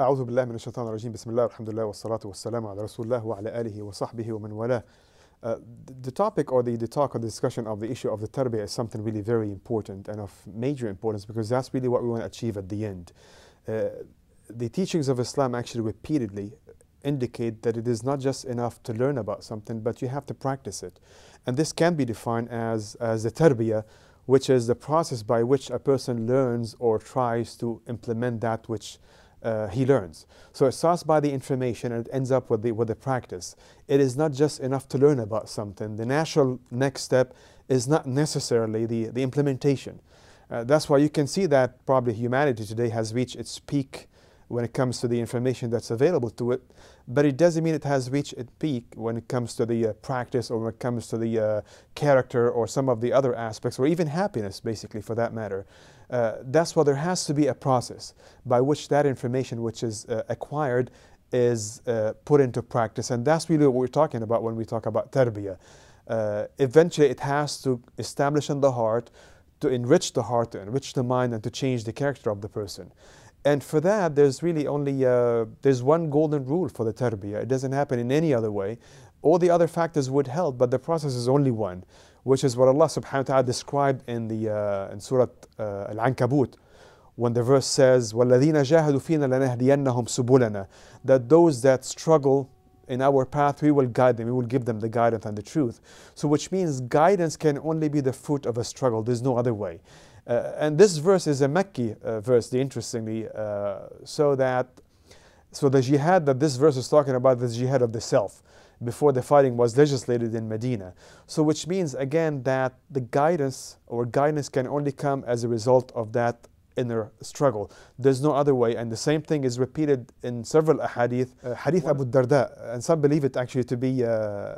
أعوذ بالله من الشيطان الرجيم بسم الله الحمد لله والصلاة والسلام على رسول الله وعلى آله وصحبه ومن والاه uh, the topic or the, the talk or the discussion of the issue of the tarbiyah is something really very important and of major importance because that's really what we want to achieve at the end. Uh, the teachings of Islam actually repeatedly indicate that it is not just enough to learn about something, but you have to practice it. And this can be defined as, as the tarbiyah, which is the process by which a person learns or tries to implement that which uh, he learns. So it starts by the information and it ends up with the, with the practice. It is not just enough to learn about something. The natural next step is not necessarily the, the implementation. Uh, that's why you can see that probably humanity today has reached its peak when it comes to the information that's available to it, but it doesn't mean it has reached its peak when it comes to the uh, practice or when it comes to the uh, character or some of the other aspects or even happiness, basically, for that matter. Uh, that's why there has to be a process by which that information which is uh, acquired is uh, put into practice. And that's really what we're talking about when we talk about tarbiyah. Uh, eventually, it has to establish in the heart, to enrich the heart, to enrich the mind, and to change the character of the person. And for that, there's really only uh, there's one golden rule for the tarbiyah. It doesn't happen in any other way. All the other factors would help, but the process is only one which is what Allah subhanahu wa ta'ala described in, the, uh, in Surah uh, Al-Ankabut, when the verse says, That those that struggle in our path, we will guide them, we will give them the guidance and the truth. So which means guidance can only be the fruit of a struggle, there's no other way. Uh, and this verse is a Mecki uh, verse, interestingly, uh, so that so the jihad that this verse is talking about, the jihad of the self before the fighting was legislated in Medina. So, which means again that the guidance or guidance can only come as a result of that inner struggle. There's no other way. And the same thing is repeated in several hadith. Uh, hadith Abu Darda, and some believe it actually to be uh,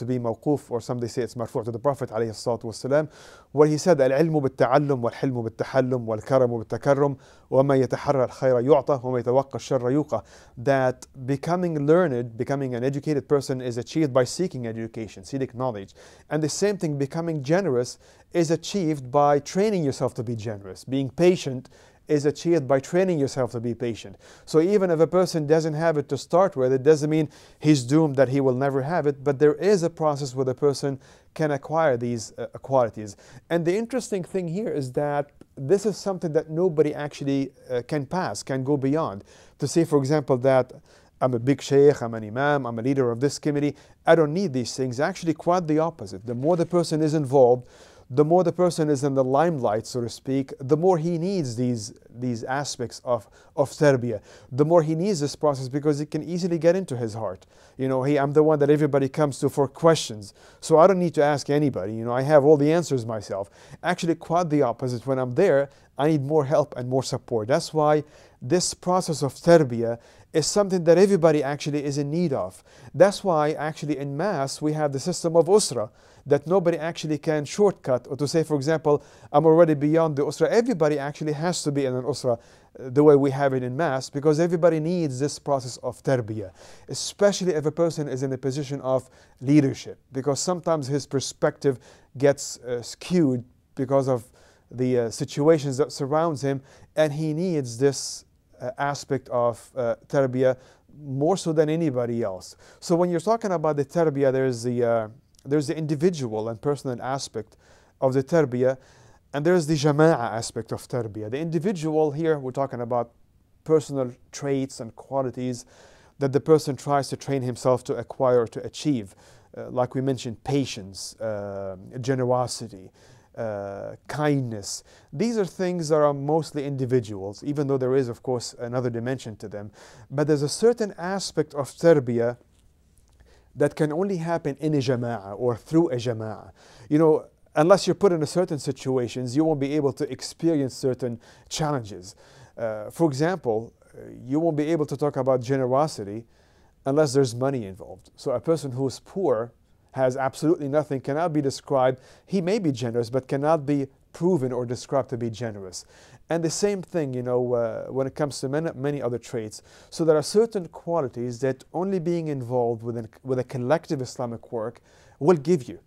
to be موقوف or some they say it's مرفوع to the Prophet عليه الصلاة والسلام where he said العلم بالتعلم والحلم بالتحلم والكرم بالتكرم وما يتحرى الخير يعطى وما يتوقى الشر يوقى that becoming learned becoming an educated person is achieved by seeking education seeking knowledge and the same thing becoming generous is achieved by training yourself to be generous being patient is achieved by training yourself to be patient. So even if a person doesn't have it to start with, it doesn't mean he's doomed that he will never have it, but there is a process where the person can acquire these uh, uh qualities. And the interesting thing here is that this is something that nobody actually uh, can pass, can go beyond. To say, for example, that I'm a big sheikh, I'm an imam, I'm a leader of this committee, I don't need these things. Actually, quite the opposite. The more the person is involved, the more the person is in the limelight, so to speak, the more he needs these, these aspects of, of Serbia. The more he needs this process because it can easily get into his heart. You know, hey, I'm the one that everybody comes to for questions, so I don't need to ask anybody. You know, I have all the answers myself. Actually, quite the opposite. When I'm there, I need more help and more support. That's why this process of tarbiyah is something that everybody actually is in need of. That's why, actually, in mass, we have the system of usra that nobody actually can shortcut or to say, for example, I'm already beyond the usra. Everybody actually has to be in an usra uh, the way we have it in mass because everybody needs this process of tarbiyah, especially if a person is in a position of leadership because sometimes his perspective gets uh, skewed because of the uh, situations that surrounds him and he needs this uh, aspect of uh, tarbiyah more so than anybody else. So when you're talking about the tarbiyah, there's the, uh, there's the individual and personal aspect of the tarbiyah, and there's the jama'ah aspect of tarbiyah. The individual here, we're talking about personal traits and qualities that the person tries to train himself to acquire, to achieve. Uh, like we mentioned, patience, uh, generosity, uh, kindness. These are things that are mostly individuals, even though there is, of course, another dimension to them. But there's a certain aspect of Serbia that can only happen in a jama'ah or through a jama'ah. You know, unless you're put in a certain situations, you won't be able to experience certain challenges. Uh, for example, you won't be able to talk about generosity unless there's money involved. So a person who's poor has absolutely nothing, cannot be described. He may be generous, but cannot be proven or described to be generous. And the same thing, you know, uh, when it comes to many, many other traits. So there are certain qualities that only being involved with, with a collective Islamic work will give you.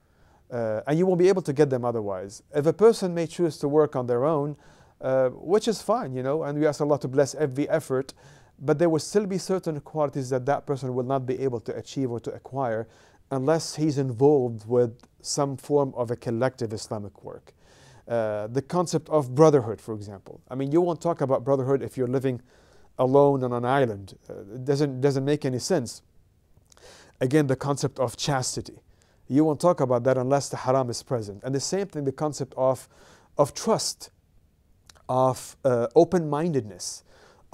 Uh, and you won't be able to get them otherwise. If a person may choose to work on their own, uh, which is fine, you know, and we ask Allah to bless every effort, but there will still be certain qualities that that person will not be able to achieve or to acquire unless he's involved with some form of a collective Islamic work. Uh, the concept of brotherhood, for example. I mean, you won't talk about brotherhood if you're living alone on an island. Uh, it doesn't, doesn't make any sense. Again, the concept of chastity. You won't talk about that unless the haram is present. And the same thing, the concept of, of trust, of uh, open mindedness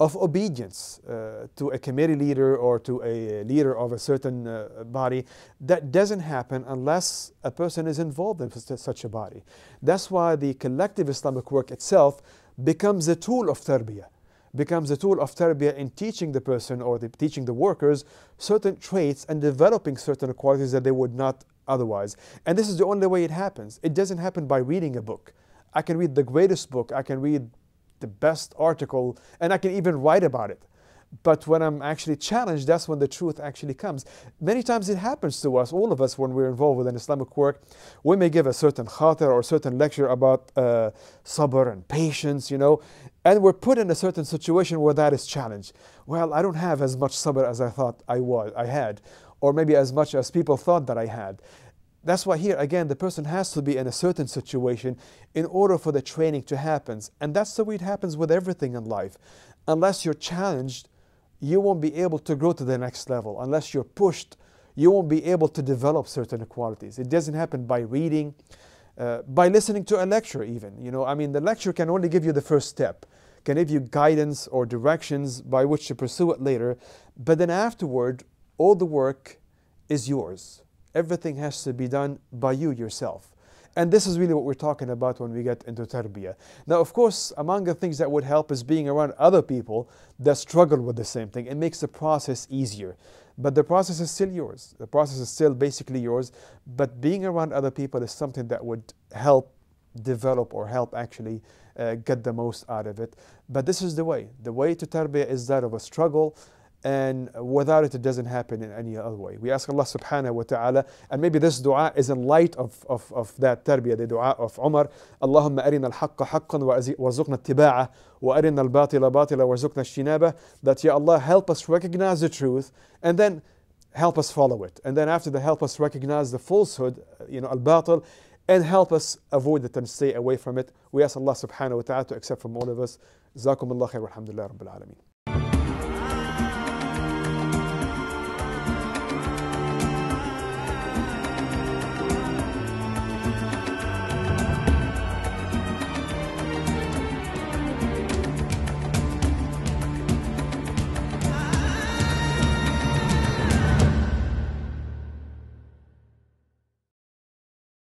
of obedience uh, to a committee leader or to a uh, leader of a certain uh, body. That doesn't happen unless a person is involved in such a body. That's why the collective Islamic work itself becomes a tool of tarbiyah, becomes a tool of tarbiyah in teaching the person or the, teaching the workers certain traits and developing certain qualities that they would not otherwise. And this is the only way it happens. It doesn't happen by reading a book. I can read the greatest book, I can read the best article, and I can even write about it. But when I'm actually challenged, that's when the truth actually comes. Many times it happens to us, all of us, when we're involved with an Islamic work. We may give a certain khatir or certain lecture about uh, sabr and patience, you know, and we're put in a certain situation where that is challenged. Well, I don't have as much sabr as I thought I was, I had, or maybe as much as people thought that I had. That's why here again the person has to be in a certain situation in order for the training to happen. And that's the way it happens with everything in life. Unless you're challenged, you won't be able to grow to the next level. Unless you're pushed, you won't be able to develop certain qualities. It doesn't happen by reading, uh, by listening to a lecture even. You know, I mean the lecture can only give you the first step, can give you guidance or directions by which to pursue it later. But then afterward, all the work is yours. Everything has to be done by you yourself. And this is really what we're talking about when we get into tarbiyah. Now, of course, among the things that would help is being around other people that struggle with the same thing. It makes the process easier. But the process is still yours. The process is still basically yours. But being around other people is something that would help develop or help actually uh, get the most out of it. But this is the way. The way to tarbiyah is that of a struggle and without it, it doesn't happen in any other way. We ask Allah subhanahu wa ta'ala, and maybe this dua is in light of, of, of that tarbiyah, the dua of Umar, Allahumma arina al-haqqa haqqan warzuqna tibaa wa arina al-batila batila warzuqna shinaba, that Ya Allah, help us recognize the truth, and then help us follow it. And then after that, help us recognize the falsehood, uh, you know, al-batil, and help us avoid it and stay away from it. We ask Allah subhanahu wa ta'ala to accept from all of us. Zakum Allah khair, alhamdulillah, rabbil alameen.